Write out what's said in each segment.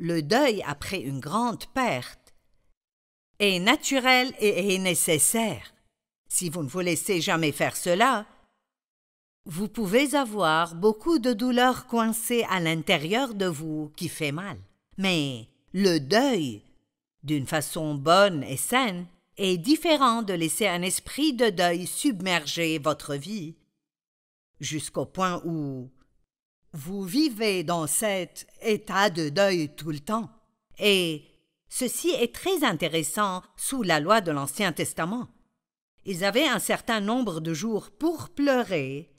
le deuil après une grande perte, est naturel et nécessaire. Si vous ne vous laissez jamais faire cela, vous pouvez avoir beaucoup de douleurs coincées à l'intérieur de vous qui fait mal. Mais le deuil, d'une façon bonne et saine, est différent de laisser un esprit de deuil submerger votre vie, jusqu'au point où vous vivez dans cet état de deuil tout le temps. Et ceci est très intéressant sous la loi de l'Ancien Testament. Ils avaient un certain nombre de jours pour pleurer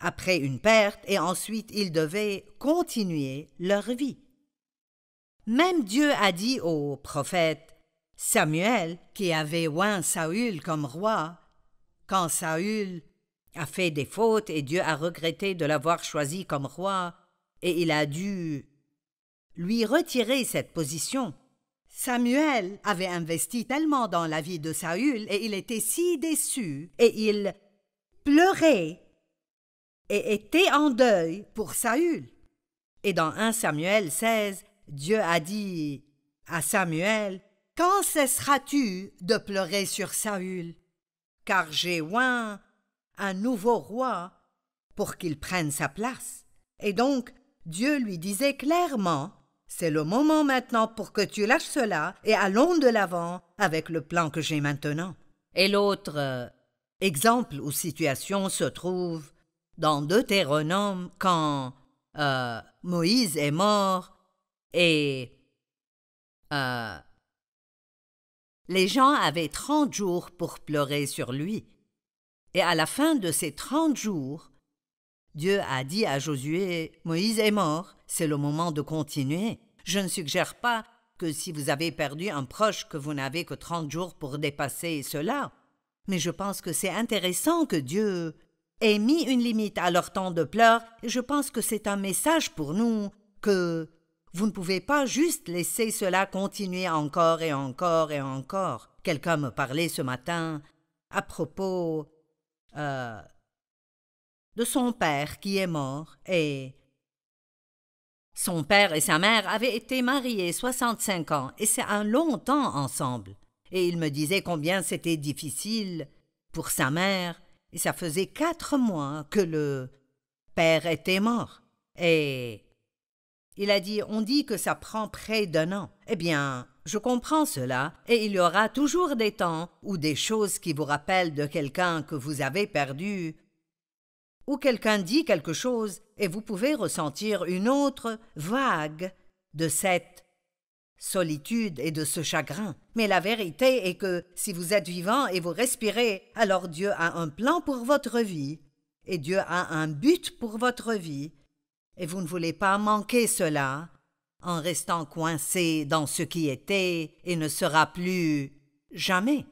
après une perte et ensuite ils devaient continuer leur vie. Même Dieu a dit au prophète Samuel, qui avait oint Saül comme roi, quand Saül fait des fautes et Dieu a regretté de l'avoir choisi comme roi, et il a dû lui retirer cette position. Samuel avait investi tellement dans la vie de Saül et il était si déçu et il pleurait et était en deuil pour Saül. Et dans 1 Samuel 16, Dieu a dit à Samuel Quand cesseras-tu de pleurer sur Saül Car j'ai oint un nouveau roi pour qu'il prenne sa place. Et donc, Dieu lui disait clairement C'est le moment maintenant pour que tu lâches cela et allons de l'avant avec le plan que j'ai maintenant. Et l'autre euh, exemple ou situation se trouve dans Deutéronome quand euh, Moïse est mort et euh, les gens avaient trente jours pour pleurer sur lui. Et à la fin de ces trente jours, Dieu a dit à Josué, Moïse est mort, c'est le moment de continuer. Je ne suggère pas que si vous avez perdu un proche que vous n'avez que trente jours pour dépasser cela, mais je pense que c'est intéressant que Dieu ait mis une limite à leur temps de pleurs, et je pense que c'est un message pour nous que vous ne pouvez pas juste laisser cela continuer encore et encore et encore. Quelqu'un me parlait ce matin à propos euh, de son père qui est mort et son père et sa mère avaient été mariés 65 ans et c'est un long temps ensemble. Et il me disait combien c'était difficile pour sa mère et ça faisait quatre mois que le père était mort. Et il a dit, on dit que ça prend près d'un an. Eh bien, je comprends cela, et il y aura toujours des temps ou des choses qui vous rappellent de quelqu'un que vous avez perdu, ou quelqu'un dit quelque chose et vous pouvez ressentir une autre vague de cette solitude et de ce chagrin. Mais la vérité est que si vous êtes vivant et vous respirez, alors Dieu a un plan pour votre vie, et Dieu a un but pour votre vie, et vous ne voulez pas manquer cela en restant coincé dans ce qui était et ne sera plus jamais.